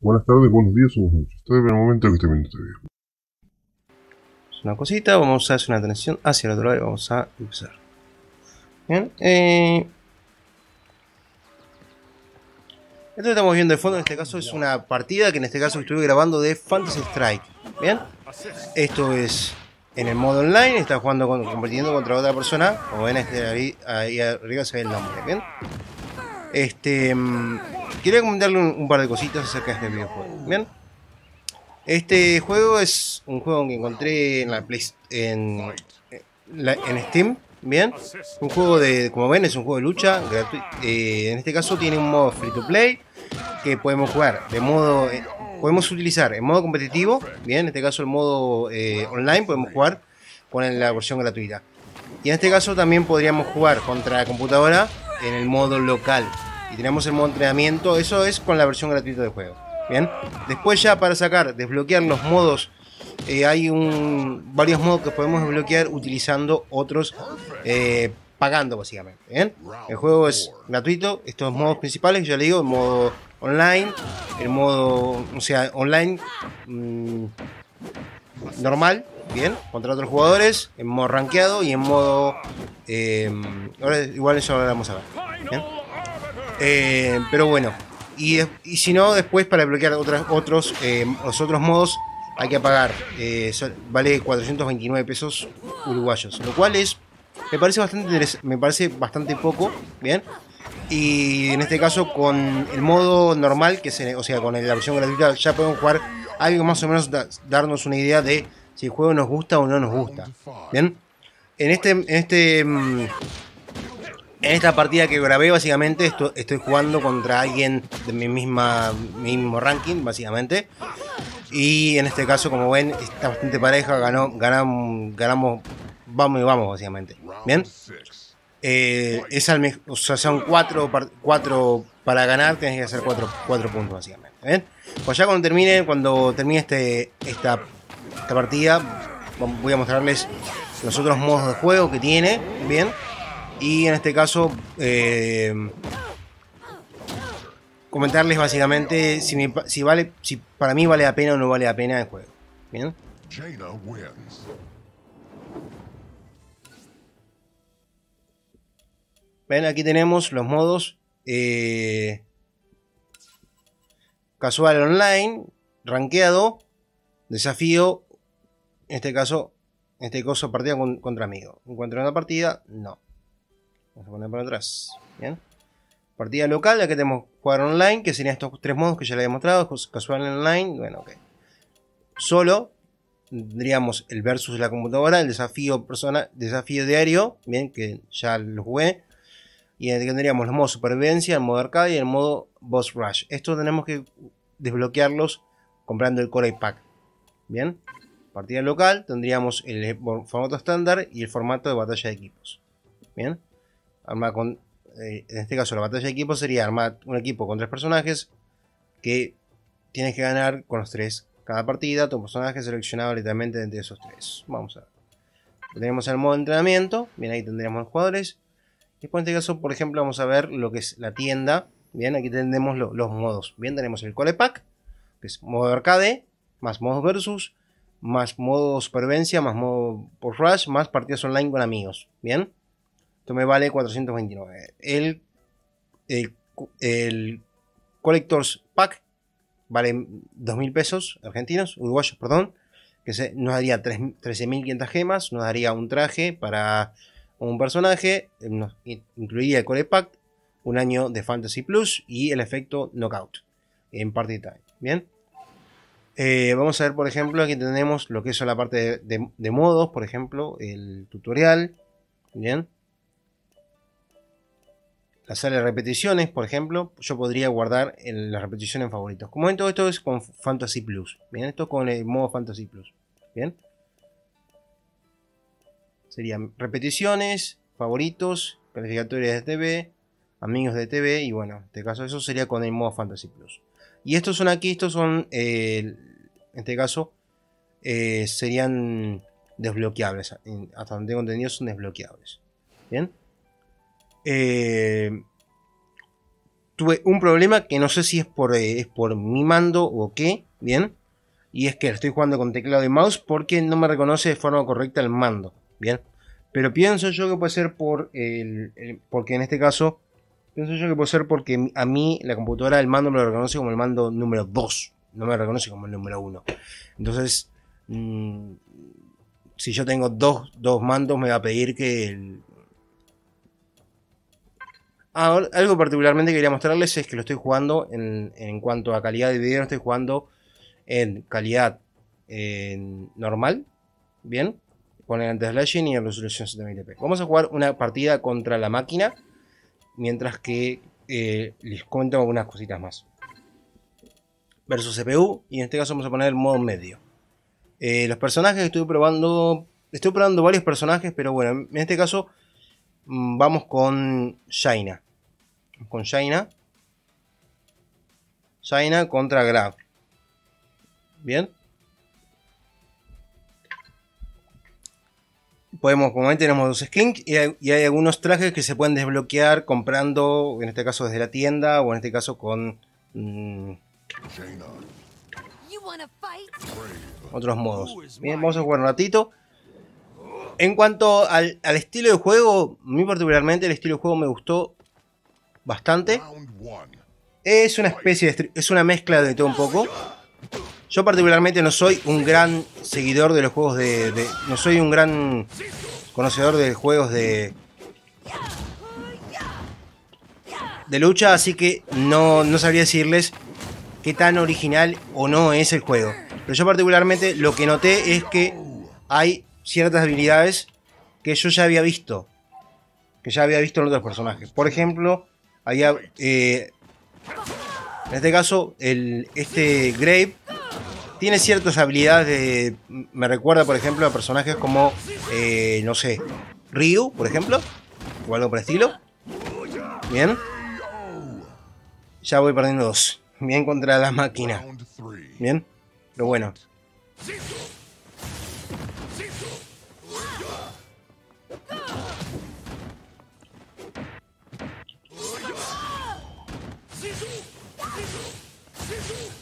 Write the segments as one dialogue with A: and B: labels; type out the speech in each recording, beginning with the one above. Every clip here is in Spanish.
A: Buenas tardes, buenos días o muchos. noches. Estoy en el momento que viendo este video. Es una cosita, vamos a hacer una transición hacia el otro lado y vamos a empezar. Bien, eh... Esto que estamos viendo de fondo en este caso es una partida que en este caso estuve grabando de Fantasy Strike. Bien, esto es en el modo online, está jugando con, compitiendo contra otra persona. Como ven, este, ahí, arriba se ve el nombre. Bien, este. Mm, Quería comentarle un, par de cositas acerca de este videojuego. Bien. Este juego es un juego que encontré en la eh, en, Steam. Bien. Un juego de, como ven, es un juego de lucha. Eh, en este caso tiene un modo free to play que podemos jugar de modo... Eh, podemos utilizar en modo competitivo, bien, en este caso el modo online, podemos jugar con la versión gratuita. Y en este caso también podríamos jugar contra la computadora en el modo local, y tenemos el modo entrenamiento. Eso es con la versión gratuita del juego. Bien, después ya para sacar, desbloquear los modos, eh, hay un, varios modos que podemos desbloquear utilizando otros eh, pagando básicamente. El juego es gratuito, estos modos principales, ya le digo, el modo online, el modo, o sea, online mm, normal, bien, contra otros jugadores, en modo rankeado y en modo... Eh, ahora igual eso lo vamos a ver. Eh, pero bueno, y, si no, después para bloquear otras, otros, eh, los otros modos hay que pagar. Eh, vale 429 pesos uruguayos, lo cual es, me parece bastante, me parece bastante poco, ¿bien? Y en este caso con el modo normal, que se, o sea, con la versión gratuita, ya podemos jugar algo más o menos, darnos una idea de si el juego nos gusta o no nos gusta. ¿Bien? en este, este mm, en esta partida que grabé, básicamente, estoy jugando contra alguien de mi misma mismo ranking, básicamente. Y en este caso, como ven, está bastante pareja, ganó, ganamos, ganamos, vamos y vamos, básicamente. ¿Bien? Eh, es al, o sea, son cuatro, cuatro para ganar, tenés que hacer cuatro, cuatro puntos, básicamente. ¿Bien? Pues ya cuando termine, cuando termine este, esta partida, voy a mostrarles los otros modos de juego que tiene. Bien y en este caso, eh, comentarles básicamente si, para mí vale la pena o no vale la pena el juego. ¿Bien? Ven, aquí tenemos los modos. Eh, casual online, rankeado, desafío, en este caso, este caso partida contra amigo. Encuentro una partida, no. Vamos a poner para atrás. Bien. Partida local, ya que tenemos jugar online, que serían estos tres modos que ya le he mostrado. Casual online, bueno, ok. Solo, tendríamos el versus de la computadora, el desafío, persona, desafío diario, bien, que ya lo jugué. Y tendríamos los modos supervivencia, el modo arcade y el modo boss rush. Estos tenemos que desbloquearlos comprando el core pack. Bien, partida local, tendríamos el formato estándar y el formato de batalla de equipos. Bien armar con, eh, en este caso la batalla de equipo sería armar un equipo con tres personajes que tienes que ganar con los tres. Cada partida, tu personaje seleccionado literalmente entre esos tres. Vamos a ver. Tenemos el modo de entrenamiento, bien ahí tendríamos los jugadores. Después en este caso, por ejemplo, vamos a ver lo que es la tienda. Bien, aquí tenemos los modos. Bien, tenemos el cole Pack, que es modo de arcade, más modos versus, más modo supervivencia, más modo por rush, más partidas online con amigos. Bien, me vale 429. El, el, Collectors Pack vale 2.000 pesos argentinos, uruguayos, perdón. Que se, nos daría 13.500 gemas, nos daría un traje para un personaje, incluiría el Core Pack, un año de Fantasy Plus y el efecto Knockout en Party Time. Bien. Eh, vamos a ver, por ejemplo, aquí tenemos lo que es la parte de modos, por ejemplo, el tutorial. Bien la sala de repeticiones, por ejemplo, yo podría guardar en las repeticiones en favoritos. Como ven, todo esto es con Fantasy Plus. Bien, esto con el modo Fantasy Plus. Bien. Serían repeticiones, favoritos, calificatorias de TV, amigos de TV y bueno, en este caso eso sería con el modo Fantasy Plus. Y estos son aquí, estos son, eh, en este caso, eh, serían desbloqueables. Hasta donde tengo entendido son desbloqueables. Bien. Eh, tuve un problema que no sé si es por, eh, es por mi mando o qué, ¿bien? Y es que estoy jugando con teclado y mouse porque no me reconoce de forma correcta el mando, ¿bien? Pero pienso yo que puede ser por el, porque en este caso, pienso yo que puede ser porque a mí la computadora el mando me lo reconoce como el mando número 2, no me reconoce como el número 1. Entonces, mm, si yo tengo dos, dos mandos, me va a pedir que el, algo particularmente quería mostrarles es que lo estoy jugando en, cuanto a calidad de video, lo estoy jugando en calidad normal, bien, con el anti-slashing y en resolución 7000p. Vamos a jugar una partida contra la máquina, mientras que eh, les cuento algunas cositas más. Versus CPU, y en este caso vamos a poner el modo medio. Eh, los personajes que estoy probando, estoy probando varios personajes, pero bueno, en este caso mm, vamos con Shaina con Shaina. Shaina contra Grab. Bien. Podemos, como ven, tenemos dos skins y hay, algunos trajes que se pueden desbloquear comprando, en este caso desde la tienda o en este caso con mm, otros modos. Bien, vamos a jugar un ratito. En cuanto al, al estilo de juego, muy particularmente el estilo de juego me gustó bastante. Es una especie de... es una mezcla de todo un poco. Yo particularmente no soy un gran seguidor de los juegos de... no soy un gran conocedor de juegos de... De lucha, así que no, no sabría decirles qué tan original o no es el juego. Pero yo particularmente lo que noté es que hay ciertas habilidades que yo ya había visto. Que ya había visto en otros personajes. Por ejemplo, eh, en este caso, este Grave tiene ciertas habilidades de, me recuerda, por ejemplo, a personajes como, eh, no sé, Ryu, por ejemplo, o algo por estilo. Bien. Ya voy perdiendo dos. Bien contra la máquina. Bien. Pero bueno.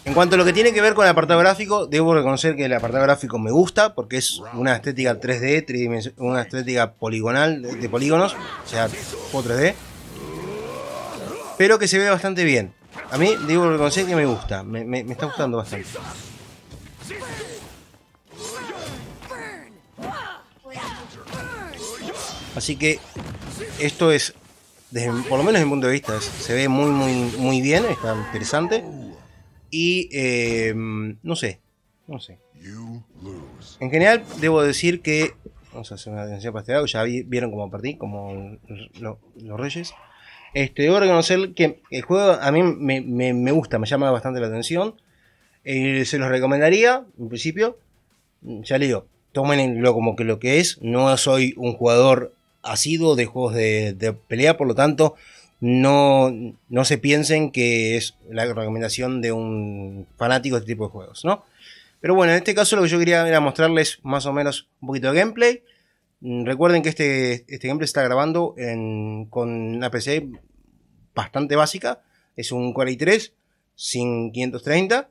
A: En cuanto a lo que tiene que ver con el apartado gráfico, debo reconocer que el apartado gráfico me gusta porque es una estética 3D, una estética poligonal de polígonos, o sea, o 3D, pero que se ve bastante bien. A mí, debo reconocer que me gusta, me, me está gustando bastante. Así que esto es por lo menos desde mi punto de vista, se ve muy, muy, muy bien, está interesante. Y em, no sé, no sé. En general, debo decir que. Vamos a hacer una atención para este lado, ya vieron cómo partí, como los reyes. Este, debo reconocer que el juego a mí me, gusta, me llama bastante la atención. Eh, se los recomendaría, en principio. Ya le digo, tómenlo como que lo que es. No soy un jugador sido de juegos de, pelea, por lo tanto, no, se piensen que es la recomendación de un fanático de este tipo de juegos, ¿no? Pero bueno, en este caso lo que yo quería era mostrarles más o menos un poquito de gameplay. Mm, recuerden que este, este gameplay está grabando con una PC bastante básica. Es un Core i3 sin 530,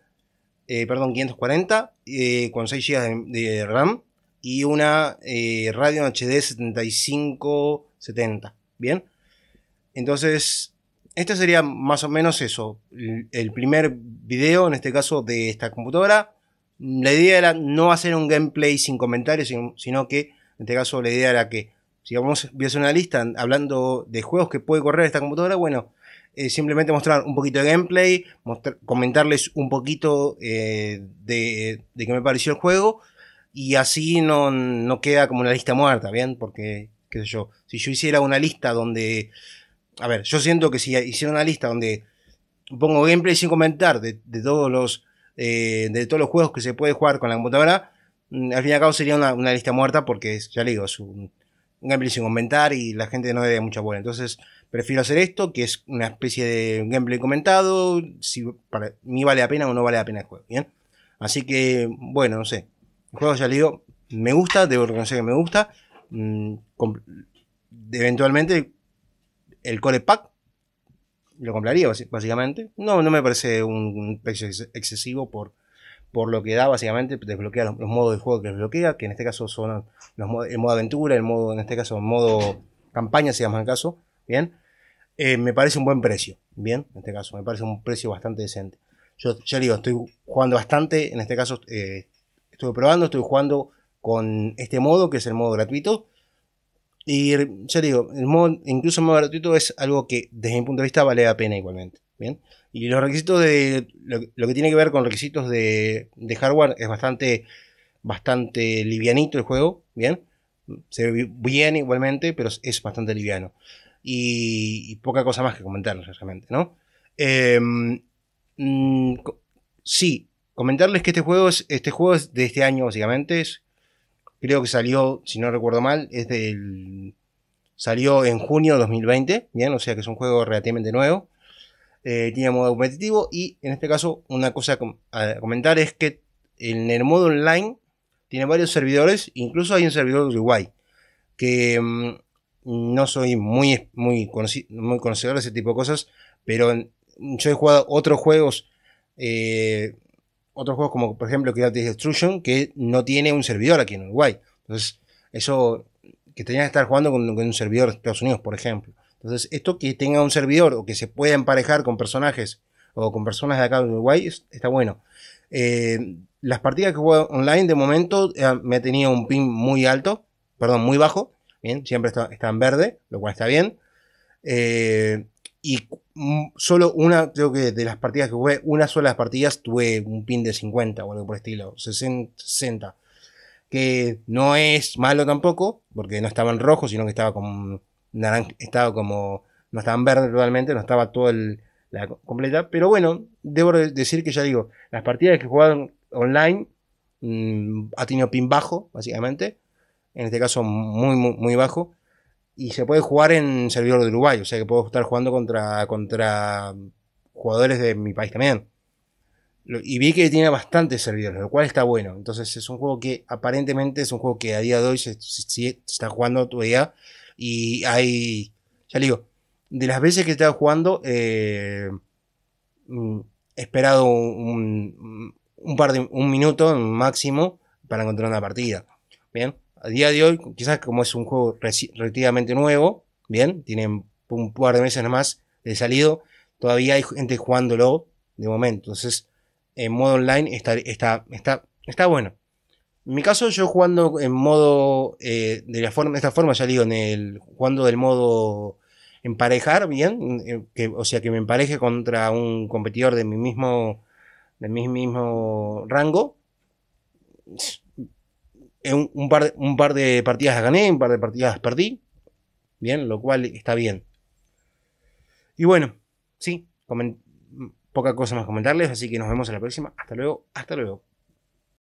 A: eh, perdón, 540, eh, con 6 GB de RAM y una eh, radio HD 7570. ¿Bien? Entonces, este sería más o menos eso. El, primer video, en este caso, de esta computadora. La idea era no hacer un gameplay sin comentarios, sino, que, en este caso, la idea era que, si vamos a hacer una lista hablando de juegos que puede correr esta computadora, bueno, eh, simplemente mostrar un poquito de gameplay, comentarles un poquito eh, de, de qué me pareció el juego y así no, queda como una lista muerta, ¿bien? Porque, qué sé yo, si yo hiciera una lista donde... A ver, yo siento que si hiciera una lista donde pongo gameplay sin comentar de, todos los eh, de todos los juegos que se puede jugar con la computadora, mm, al fin y al cabo sería una, lista muerta porque, ya le digo, es un, gameplay sin comentar y la gente no debe mucha bola. Entonces, prefiero hacer esto, que es una especie de gameplay comentado, si para mí vale la pena o no vale la pena el juego, ¿bien? Así que, bueno, no sé. El juego, ya le digo, me gusta, debo reconocer que me gusta. Mm, eventualmente, el Cole pack lo compraría, básicamente. No, no me parece un precio excesivo por, por lo que da, básicamente, desbloquea los, modos de juego que desbloquea, que en este caso son los modos el modo aventura, el modo, en este caso, modo campaña, si llama el caso. Bien. Eh, me parece un buen precio, bien, en este caso, me parece un precio bastante decente. Yo ya le digo, estoy jugando bastante, en este caso eh, estuve probando, estoy jugando con este modo, que es el modo gratuito. Y ya digo, el modo, incluso el modo gratuito es algo que desde mi punto de vista vale la pena igualmente. ¿bien? Y los requisitos de. Lo, que tiene que ver con requisitos de, hardware es bastante. bastante livianito el juego. Bien. Se ve bien igualmente, pero es bastante liviano. Y, poca cosa más que comentar realmente, ¿no? Em, mm, sí, Comentarles que este juego es, este juego es de este año, básicamente. creo que salió, si no recuerdo mal, es del. Salió en junio de 2020, bien, o sea que es un juego relativamente nuevo. Eh, tiene modo competitivo y en este caso una cosa a comentar es que en el modo online tiene varios servidores, incluso hay un servidor de Uruguay, que mm, no soy muy, muy conocedor de ese tipo de cosas, pero yo he jugado otros juegos eh, otros juegos como por ejemplo Creative Destruction que no tiene un servidor aquí en Uruguay. Entonces, eso que tenías que estar jugando con, un servidor de Estados Unidos, por ejemplo. Entonces, esto que tenga un servidor o que se pueda emparejar con personajes o con personas de acá de Uruguay está bueno. Eh, las partidas que juego online de momento eh, me tenía un ping muy alto, perdón, muy bajo. Bien, siempre está, en verde, lo cual está bien. Eh, y mm, solo una, creo que de las partidas que jugué, una sola de las partidas tuve un pin de 50 o algo por estilo, 60. Que no es malo tampoco, porque no estaba en rojo, sino que estaba como naranja, estaba como, no estaba en verde realmente, no estaba todo la completa. Pero bueno, debo decir que ya digo, las partidas que jugaron online mm, ha tenido pin bajo, básicamente. En este caso, muy, muy, muy bajo y se puede jugar en servidor de Uruguay, o sea que puedo estar jugando contra, contra jugadores de mi país también. Y vi que tiene bastantes servidores, lo cual está bueno. Entonces es un juego que aparentemente es un juego que a día de hoy se, está jugando todavía. Y hay, ya digo, de las veces que he estado jugando, eh, mm, he esperado un, un, par de un minuto máximo para encontrar una partida. Bien a día de hoy, quizás como es un juego relativamente nuevo, bien, tiene un par de meses nada más de salido, todavía hay gente jugándolo de momento. Entonces, en modo online está, está, está, está bueno. En mi caso, yo jugando en modo, eh, de, la forma, esta forma, ya digo, en el, jugando del modo emparejar, bien, eh, que, o sea, que me empareje contra un competidor de mi mismo, de mi mismo rango, un, par, un par de partidas gané, un par de partidas perdí. Bien, lo cual está bien. Y bueno, sí, poca cosa más comentarles, así que nos vemos en la próxima. Hasta luego, hasta luego.